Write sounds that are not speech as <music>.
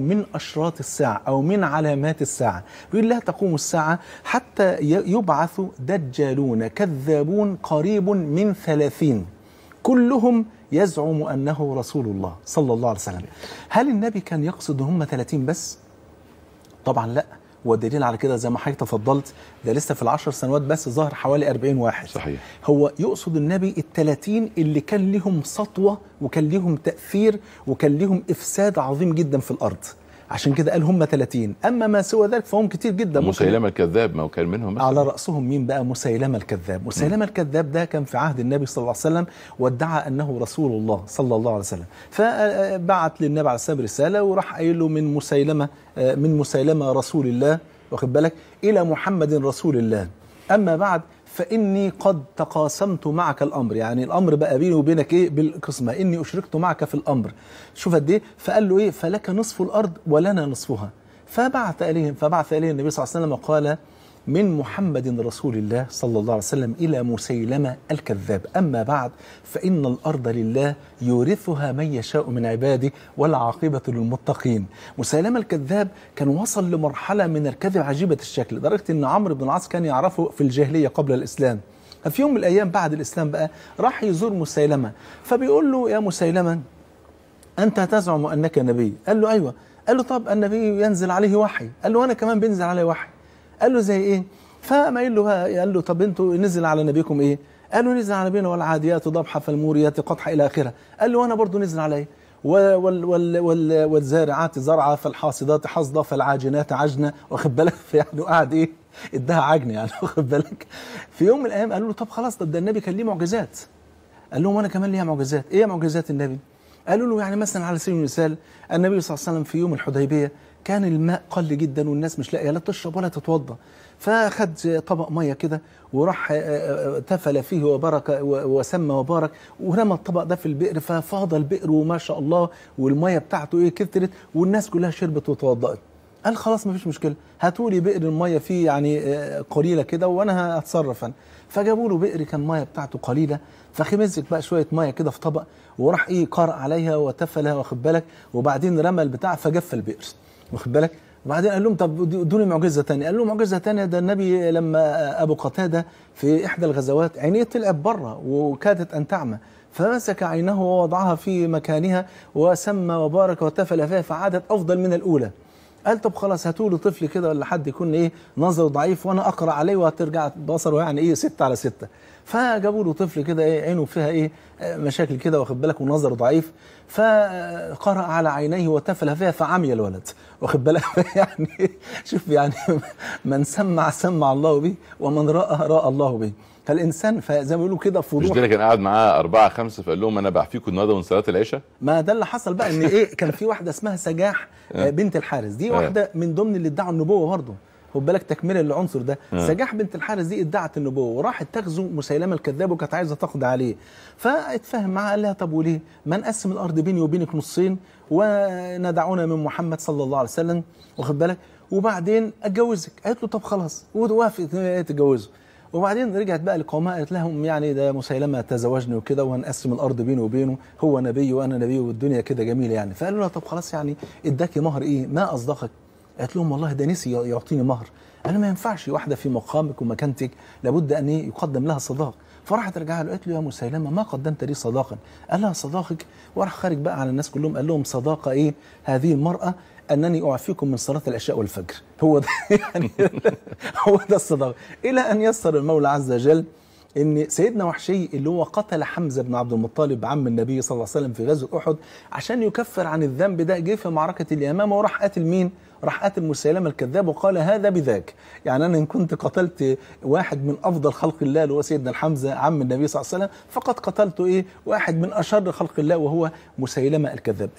من أشراط الساعة أو من علامات الساعة بيقول لا تقوم الساعة حتى يبعث دجالون كذابون قريب من ثلاثين كلهم يزعم أنه رسول الله صلى الله عليه وسلم هل النبي كان يقصد هم ثلاثين بس؟ طبعا لا والدليل على كده زي ما حضرتك تفضلت ده لسه في العشر سنوات بس ظهر حوالي 40 واحد صحيح هو يقصد النبي ال 30 اللي كان لهم سطوه وكان لهم تاثير وكان لهم افساد عظيم جدا في الارض عشان كده قال هم 30 اما ما سوى ذلك فهم كتير جدا مسيلمه الكذاب ما هو كان منهم مثلا. على راسهم مين بقى مسيلمه الكذاب مسيلمه الكذاب ده كان في عهد النبي صلى الله عليه وسلم وادعى انه رسول الله صلى الله عليه وسلم فبعت للنبي عليه السلام رساله وراح قايل له من مسيلمه آه، من مسيلمه رسول الله واخد بالك الى محمد رسول الله أما بعد فإني قد تقاسمت معك الأمر يعني الأمر بقى بيني وبينك إيه بالقسمة إني أشركت معك في الأمر شوف قد إيه فقال له إيه فلك نصف الأرض ولنا نصفها فبعث إليهم فبعث إليه النبي صلى الله عليه وسلم وقال من محمد رسول الله صلى الله عليه وسلم إلى مسيلمة الكذاب أما بعد فإن الأرض لله يورثها من يشاء من عباده والعاقبة للمتقين مسيلمة الكذاب كان وصل لمرحلة من الكذب عجيبة الشكل لدرجة أن عمرو بن العاص كان يعرفه في الجاهلية قبل الإسلام في يوم من الأيام بعد الإسلام بقى راح يزور مسيلمة فبيقول له يا مسيلمة أنت تزعم أنك نبي قال له أيوة قال له طب النبي ينزل عليه وحي قال له أنا كمان بينزل عليه وحي قال له زي ايه فقام قايل له قال له طب انتوا نزل على نبيكم ايه قالوا نزل على نبينا والعاديات ضبحه فالموريات قطحا الى اخره قال له وانا برضه نزل عليه وال وال وال والزارعات زرعا فالحاصدات حصدا فالعاجنات عجنا واخد بالك <laughs> يعني قاعد ايه ادها عجن يعني واخد بالك في يوم من الايام قالوا له طب خلاص طب ده النبي كان ليه معجزات قال لهم وانا كمان ليها معجزات ايه معجزات النبي قالوا له يعني مثلا على سبيل المثال النبي صلى الله عليه وسلم في يوم الحديبيه كان الماء قل جدا والناس مش لاقيه لا تشرب ولا تتوضا فاخد طبق ميه كده وراح آه، آه، تفل فيه وبارك وسمى وبارك ورمى الطبق ده في البئر ففاض البئر وما شاء الله والميه بتاعته ايه كترت والناس كلها شربت وتوضأت قال خلاص مفيش مشكله هاتوا لي بئر الميه فيه يعني آه، قليله كده وانا هتصرف انا فجابوا له بئر كان ميه بتاعته قليله فخمزك بقى شويه ميه كده في طبق وراح ايه قرأ عليها وتفلها واخد بالك وبعدين رمى البتاع فجف البئر واخد بالك وبعدين قال لهم طب ادوني معجزه ثانيه قال لهم معجزه ثانيه ده النبي لما ابو قتاده في احدى الغزوات عينيه طلعت بره وكادت ان تعمى فمسك عينه ووضعها في مكانها وسمى وبارك واتفل فيها فعادت افضل من الاولى قال طب خلاص هاتوا له طفل كده ولا حد يكون ايه نظره ضعيف وانا اقرا عليه وهترجع بصره يعني ايه ستة على ستة فجابوا له طفل كده ايه عينه فيها ايه مشاكل كده واخد بالك ونظره ضعيف فقرأ على عينيه وتفل فيها فعمي الولد واخد بالك <laughs> يعني شوف يعني من سمع سمع الله به ومن رأى رأى الله به فالانسان فزي ما بيقولوا كده فضول مش ده كان قاعد معاه أربعة خمسة فقال لهم أنا بعفيكم النهارده من صلاة العشاء ما ده اللي حصل بقى إن إيه كان في واحدة اسمها سجاح آه. بنت الحارس دي آه. واحدة من ضمن اللي ادعوا النبوة برضه خد بالك تكمله للعنصر ده نعم. سجاح بنت الحارس دي ادعت النبوه وراحت تغزو مسيلمه الكذاب وكانت عايزه تقضي عليه فاتفاهم معاها قال لها طب وليه ما نقسم الارض بيني وبينك نصين وندعونا من محمد صلى الله عليه وسلم واخد بالك وبعدين اتجوزك قالت له طب خلاص ووافقت تتجوزه وبعدين رجعت بقى لقومها قالت لهم يعني ده مسيلمه تزوجني وكده وهنقسم الارض بينه وبينه هو نبي وانا نبي والدنيا كده جميله يعني فقالوا لها طب خلاص يعني اداكي مهر ايه ما اصدقك قالت لهم والله ده نسي يعطيني مهر قالوا ما ينفعش واحده في مقامك ومكانتك لابد ان يقدم لها صداق فراحت رجعها قالت له يا مسيلمه ما قدمت لي صداقا قال لها صداقك وراح خارج بقى على الناس كلهم قال لهم صداقه ايه هذه المراه انني اعفيكم من صلاه العشاء والفجر هو ده <laughs> يعني هو ده الصداقه الى ان يسر المولى عز وجل ان سيدنا وحشي اللي هو قتل حمزه بن عبد المطلب عم النبي صلى الله عليه وسلم في غزوه احد عشان يكفر عن الذنب ده جه في معركه اليمامه وراح قاتل مين؟ راح قاتل مسيلمه الكذاب وقال هذا بذاك يعني انا ان كنت قتلت واحد من افضل خلق الله اللي هو سيدنا حمزه عم النبي صلى الله عليه وسلم فقد قتلت ايه؟ واحد من اشر خلق الله وهو مسيلمه الكذاب